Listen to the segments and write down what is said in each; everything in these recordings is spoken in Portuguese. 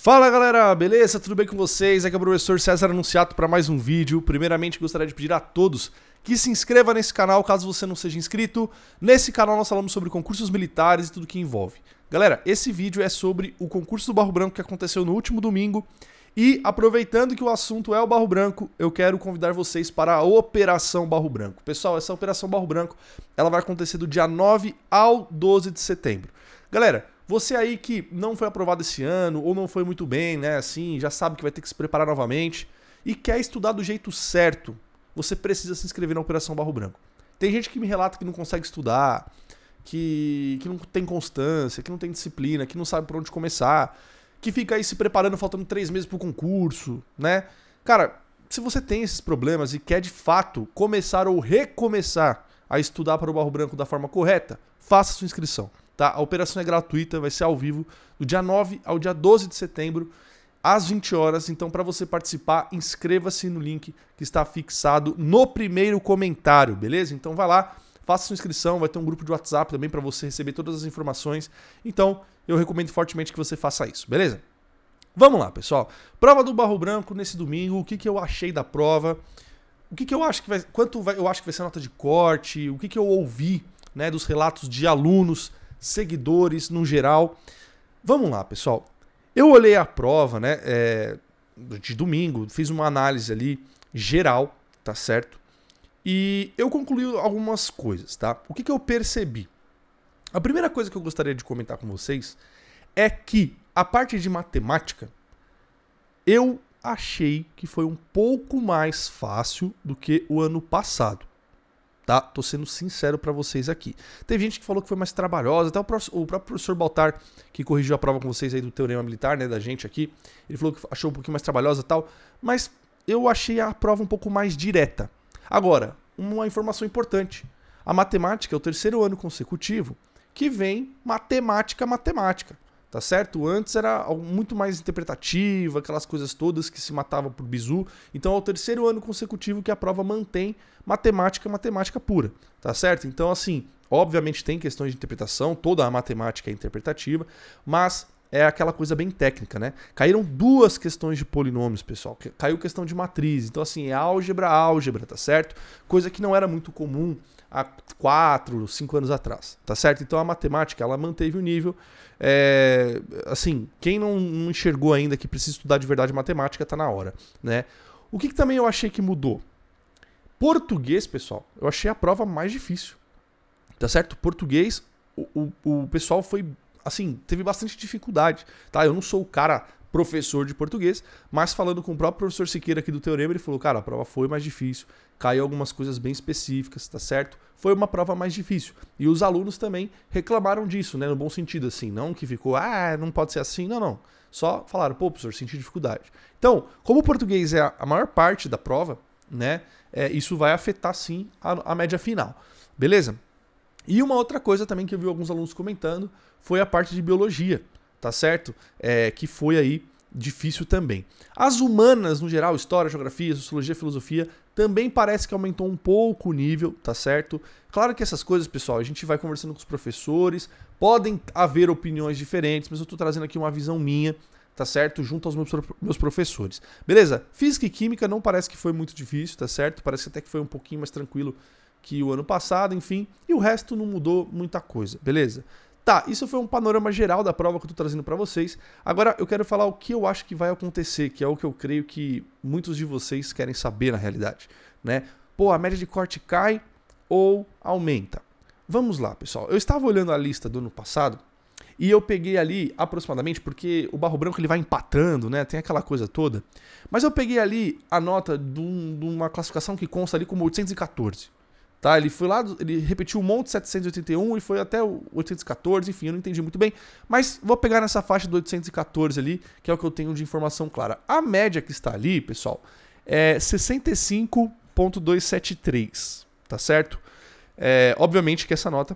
Fala galera, beleza? Tudo bem com vocês? Aqui é o professor César Anunciato para mais um vídeo. Primeiramente gostaria de pedir a todos que se inscreva nesse canal caso você não seja inscrito. Nesse canal nós falamos sobre concursos militares e tudo que envolve. Galera, esse vídeo é sobre o concurso do Barro Branco que aconteceu no último domingo. E aproveitando que o assunto é o Barro Branco, eu quero convidar vocês para a Operação Barro Branco. Pessoal, essa Operação Barro Branco ela vai acontecer do dia 9 ao 12 de setembro. Galera, você aí que não foi aprovado esse ano ou não foi muito bem, né? Assim, já sabe que vai ter que se preparar novamente e quer estudar do jeito certo, você precisa se inscrever na Operação Barro Branco. Tem gente que me relata que não consegue estudar, que, que não tem constância, que não tem disciplina, que não sabe por onde começar, que fica aí se preparando faltando três meses pro concurso, né? Cara, se você tem esses problemas e quer de fato começar ou recomeçar a estudar para o Barro Branco da forma correta, faça sua inscrição. Tá? A operação é gratuita, vai ser ao vivo, do dia 9 ao dia 12 de setembro, às 20 horas. Então, para você participar, inscreva-se no link que está fixado no primeiro comentário, beleza? Então, vai lá, faça sua inscrição, vai ter um grupo de WhatsApp também para você receber todas as informações. Então, eu recomendo fortemente que você faça isso, beleza? Vamos lá, pessoal. Prova do Barro Branco nesse domingo. O que, que eu achei da prova? O que, que eu acho que vai. Quanto vai, eu acho que vai ser a nota de corte? O que, que eu ouvi né, dos relatos de alunos seguidores no geral. Vamos lá, pessoal. Eu olhei a prova, né? É, de domingo, fiz uma análise ali geral, tá certo? E eu concluí algumas coisas, tá? O que, que eu percebi? A primeira coisa que eu gostaria de comentar com vocês é que a parte de matemática eu achei que foi um pouco mais fácil do que o ano passado tá? Tô sendo sincero para vocês aqui. Teve gente que falou que foi mais trabalhosa, até o, o, próprio professor Baltar, que corrigiu a prova com vocês aí do teorema militar, né, da gente aqui, ele falou que achou um pouquinho mais trabalhosa e tal, mas eu achei a prova um pouco mais direta. Agora, uma informação importante. A matemática é o terceiro ano consecutivo que vem matemática, matemática tá certo? Antes era muito mais interpretativa, aquelas coisas todas que se matava por bizu. Então é o terceiro ano consecutivo que a prova mantém matemática, matemática pura, tá certo? Então assim, obviamente tem questões de interpretação, toda a matemática é interpretativa, mas é aquela coisa bem técnica, né? Caíram duas questões de polinômios, pessoal. Caiu questão de matriz. Então, assim, é álgebra, álgebra, tá certo? Coisa que não era muito comum há 4, 5 anos atrás, tá certo? Então, a matemática, ela manteve o nível. É, assim, quem não, não enxergou ainda que precisa estudar de verdade matemática, tá na hora, né? O que, que também eu achei que mudou? Português, pessoal, eu achei a prova mais difícil, tá certo? Português, o, o, o pessoal foi assim, teve bastante dificuldade, tá? Eu não sou o cara professor de português, mas falando com o próprio professor Siqueira aqui do Teorema, ele falou, cara, a prova foi mais difícil, caiu algumas coisas bem específicas, tá certo? Foi uma prova mais difícil. E os alunos também reclamaram disso, né? No bom sentido, assim, não que ficou, ah, não pode ser assim, não, não. Só falaram, pô, professor, senti dificuldade. Então, como o português é a maior parte da prova, né? É, isso vai afetar sim a, a média final. Beleza? E uma outra coisa também que eu vi alguns alunos comentando foi a parte de biologia, tá certo? É, que foi aí difícil também. As humanas, no geral, história, geografia, sociologia, filosofia, também parece que aumentou um pouco o nível, tá certo? Claro que essas coisas, pessoal, a gente vai conversando com os professores, podem haver opiniões diferentes, mas eu tô trazendo aqui uma visão minha, tá certo? Junto aos meus, meus professores. Beleza? Física e química não parece que foi muito difícil, tá certo? Parece até que foi um pouquinho mais tranquilo que o ano passado, enfim, e o resto não mudou muita coisa, beleza? Tá, isso foi um panorama geral da prova que eu tô trazendo para vocês. Agora eu quero falar o que eu acho que vai acontecer, que é o que eu creio que muitos de vocês querem saber na realidade, né? Pô, a média de corte cai ou aumenta? Vamos lá, pessoal. Eu estava olhando a lista do ano passado e eu peguei ali aproximadamente, porque o Barro Branco ele vai empatando, né? Tem aquela coisa toda. Mas eu peguei ali a nota de, um, de uma classificação que consta ali como 814. Tá? Ele foi lá, ele repetiu um monte 781 e foi até o 814, enfim, eu não entendi muito bem. Mas vou pegar nessa faixa do 814 ali, que é o que eu tenho de informação clara. A média que está ali, pessoal, é 65.273, tá certo? É, obviamente que essa nota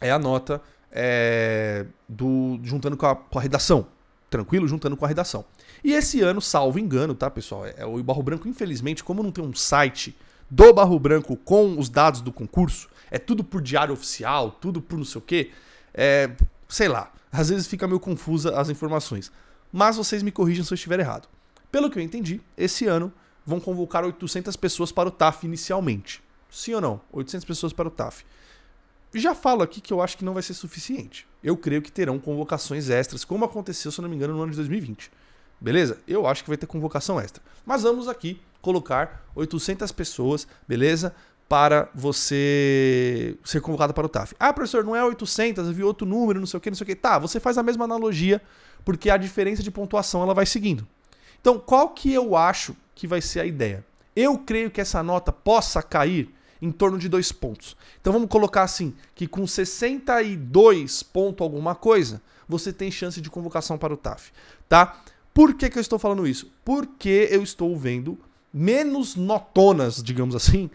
é a nota é, do juntando com a, com a redação, tranquilo? Juntando com a redação. E esse ano, salvo engano, tá, pessoal? É, é o Barro Branco, infelizmente, como não tem um site do Barro Branco com os dados do concurso, é tudo por diário oficial, tudo por não sei o quê, é, sei lá, às vezes fica meio confusa as informações. Mas vocês me corrijam se eu estiver errado. Pelo que eu entendi, esse ano vão convocar 800 pessoas para o TAF inicialmente. Sim ou não? 800 pessoas para o TAF. Já falo aqui que eu acho que não vai ser suficiente. Eu creio que terão convocações extras, como aconteceu, se eu não me engano, no ano de 2020. Beleza? Eu acho que vai ter convocação extra. Mas vamos aqui colocar 800 pessoas, beleza? Para você ser convocado para o TAF. Ah, professor, não é 800, eu vi outro número, não sei o que, não sei o que. Tá, você faz a mesma analogia, porque a diferença de pontuação ela vai seguindo. Então, qual que eu acho que vai ser a ideia? Eu creio que essa nota possa cair em torno de dois pontos. Então vamos colocar assim, que com 62 ponto alguma coisa, você tem chance de convocação para o TAF, tá? Por que, que eu estou falando isso? Porque eu estou vendo menos notonas, digamos assim,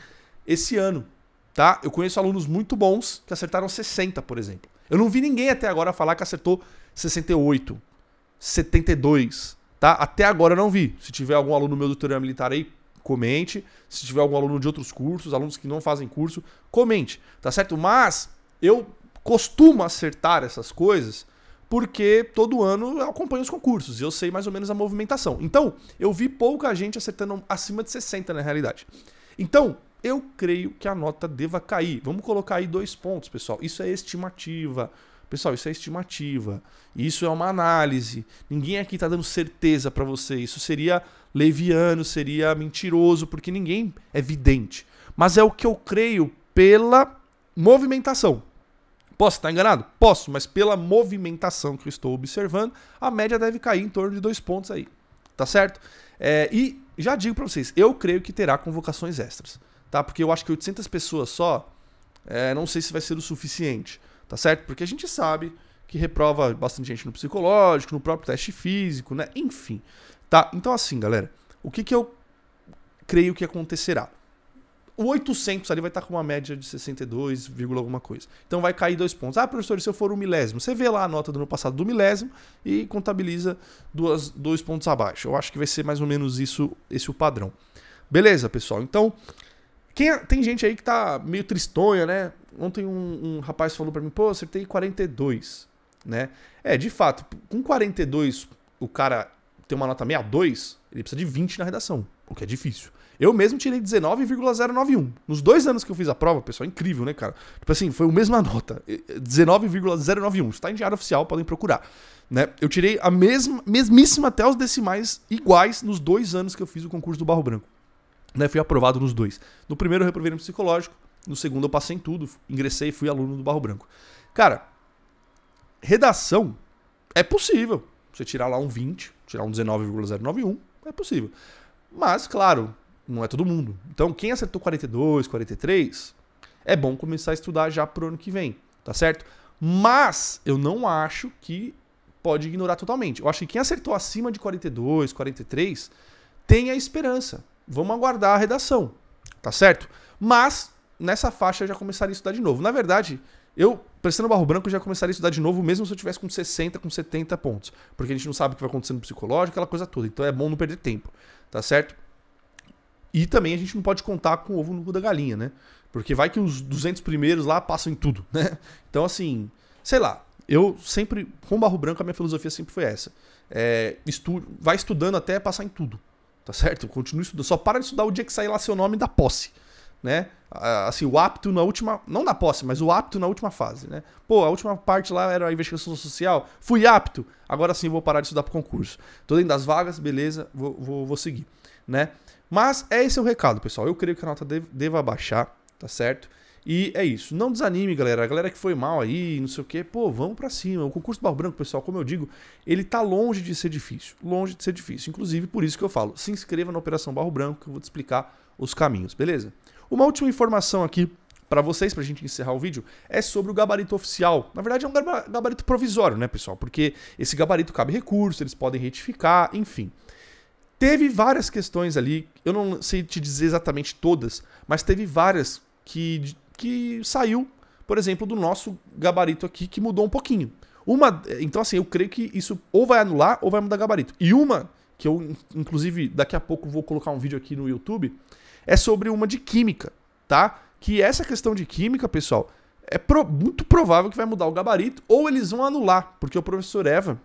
esse ano, tá? Eu conheço alunos muito bons que acertaram 60, por exemplo. Eu não vi ninguém até agora falar que acertou 68, 72, tá? Até agora eu não vi. Se tiver algum aluno meu do tutorial militar aí, comente. Se tiver algum aluno de outros cursos, alunos que não fazem curso, comente, tá certo? Mas eu costumo acertar essas coisas porque todo ano eu acompanho os concursos e eu sei mais ou menos a movimentação. Então, eu vi pouca gente acertando acima de 60 na realidade. Então, eu creio que a nota deva cair. Vamos colocar aí dois pontos, pessoal. Isso é estimativa. Pessoal, isso é estimativa. Isso é uma análise. Ninguém aqui está dando certeza para você. Isso seria leviano, seria mentiroso, porque ninguém é vidente. Mas é o que eu creio pela movimentação. Posso estar enganado? Posso, mas pela movimentação que eu estou observando, a média deve cair em torno de dois pontos aí. Tá certo? É, e já digo para vocês, eu creio que terá convocações extras. Tá? Porque eu acho que 800 pessoas só, é, não sei se vai ser o suficiente. Tá certo? Porque a gente sabe que reprova bastante gente no psicológico, no próprio teste físico, né? Enfim. Tá? Então, assim, galera, o que, que eu creio que acontecerá? O 800 ali vai estar tá com uma média de 62, alguma coisa. Então vai cair dois pontos. Ah, professor, se eu for um milésimo, você vê lá a nota do ano passado do milésimo e contabiliza duas, dois pontos abaixo. Eu acho que vai ser mais ou menos isso, esse o padrão. Beleza, pessoal? Então, quem, é, tem gente aí que tá meio tristonha, né? Ontem um, um rapaz falou para mim, pô, acertei 42, né? É, de fato, com 42 o cara tem uma nota 62, ele precisa de 20 na redação, o que é difícil. Eu mesmo tirei 19,091. Nos dois anos que eu fiz a prova, pessoal, é incrível, né, cara? Tipo assim, foi a mesma nota. 19,091. Está em diário oficial, podem procurar. Né? Eu tirei a mesma, mesmíssima até os decimais iguais nos dois anos que eu fiz o concurso do Barro Branco. Né? Fui aprovado nos dois. No primeiro eu reprovei no psicológico, no segundo eu passei em tudo, ingressei e fui aluno do Barro Branco. Cara, redação é possível. Você tirar lá um 20, tirar um 19,091, é possível. Mas, claro, não é todo mundo. Então, quem acertou 42, 43, é bom começar a estudar já pro ano que vem, tá certo? Mas eu não acho que pode ignorar totalmente. Eu acho que quem acertou acima de 42, 43, tem a esperança. Vamos aguardar a redação, tá certo? Mas nessa faixa eu já começaria a estudar de novo. Na verdade, eu, prestando barro branco, já começaria a estudar de novo, mesmo se eu tivesse com 60, com 70 pontos. Porque a gente não sabe o que vai acontecer no psicológico, aquela coisa toda. Então é bom não perder tempo, tá certo? E também a gente não pode contar com o ovo no cu da galinha, né? Porque vai que os 200 primeiros lá passam em tudo, né? Então, assim, sei lá. Eu sempre, com barro branco, a minha filosofia sempre foi essa. É, estu vai estudando até passar em tudo, tá certo? Continue estudando. Só para de estudar o dia que sair lá seu nome da posse, né? Assim, o apto na última... Não da posse, mas o apto na última fase, né? Pô, a última parte lá era a investigação social. Fui apto. Agora sim, vou parar de estudar pro concurso. Tô dentro das vagas, beleza. Vou, vou, vou seguir, né? Mas é esse o recado, pessoal. Eu creio que a nota deva baixar, tá certo? E é isso. Não desanime, galera. A galera que foi mal aí, não sei o quê, pô, vamos para cima. O concurso do Barro Branco, pessoal, como eu digo, ele tá longe de ser difícil. Longe de ser difícil. Inclusive, por isso que eu falo, se inscreva na Operação Barro Branco, que eu vou te explicar os caminhos, beleza? Uma última informação aqui para vocês, pra gente encerrar o vídeo, é sobre o gabarito oficial. Na verdade, é um gabarito provisório, né, pessoal? Porque esse gabarito cabe recurso, eles podem retificar, enfim. Teve várias questões ali, eu não sei te dizer exatamente todas, mas teve várias que, que saiu, por exemplo, do nosso gabarito aqui, que mudou um pouquinho. Uma, então assim, eu creio que isso ou vai anular ou vai mudar gabarito. E uma que eu inclusive daqui a pouco vou colocar um vídeo aqui no YouTube, é sobre uma de química, tá? Que essa questão de química, pessoal, é pro, muito provável que vai mudar o gabarito ou eles vão anular, porque o professor Eva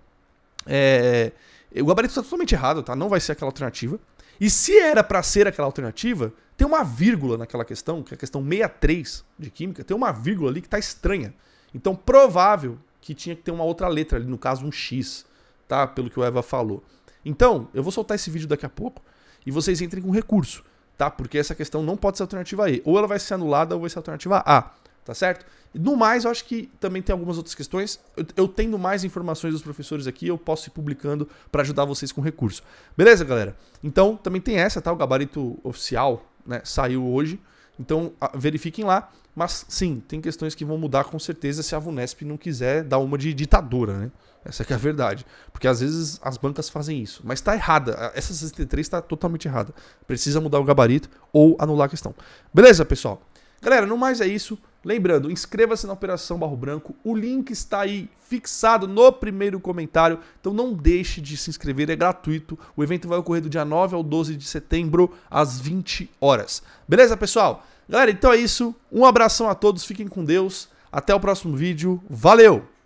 é, o gabarito está totalmente errado, tá? Não vai ser aquela alternativa. E se era para ser aquela alternativa, tem uma vírgula naquela questão, que é a questão 63 de química, tem uma vírgula ali que tá estranha. Então, provável que tinha que ter uma outra letra ali, no caso um X, tá? Pelo que o Eva falou. Então, eu vou soltar esse vídeo daqui a pouco e vocês entrem com recurso, tá? Porque essa questão não pode ser alternativa E. Ou ela vai ser anulada ou vai ser alternativa A tá certo? No mais, eu acho que também tem algumas outras questões. Eu, eu tendo mais informações dos professores aqui, eu posso ir publicando para ajudar vocês com recurso. Beleza, galera? Então, também tem essa, tá? O gabarito oficial né, saiu hoje. Então, verifiquem lá. Mas sim, tem questões que vão mudar com certeza se a VUNESP não quiser dar uma de ditadura, né? Essa é a verdade. Porque às vezes as bancas fazem isso. Mas está errada. Essa 63 está totalmente errada. Precisa mudar o gabarito ou anular a questão. Beleza, pessoal? Galera, no mais é isso. Lembrando, inscreva-se na Operação Barro Branco, o link está aí fixado no primeiro comentário, então não deixe de se inscrever, é gratuito. O evento vai ocorrer do dia 9 ao 12 de setembro, às 20 horas. Beleza, pessoal? Galera, então é isso. Um abração a todos, fiquem com Deus. Até o próximo vídeo. Valeu!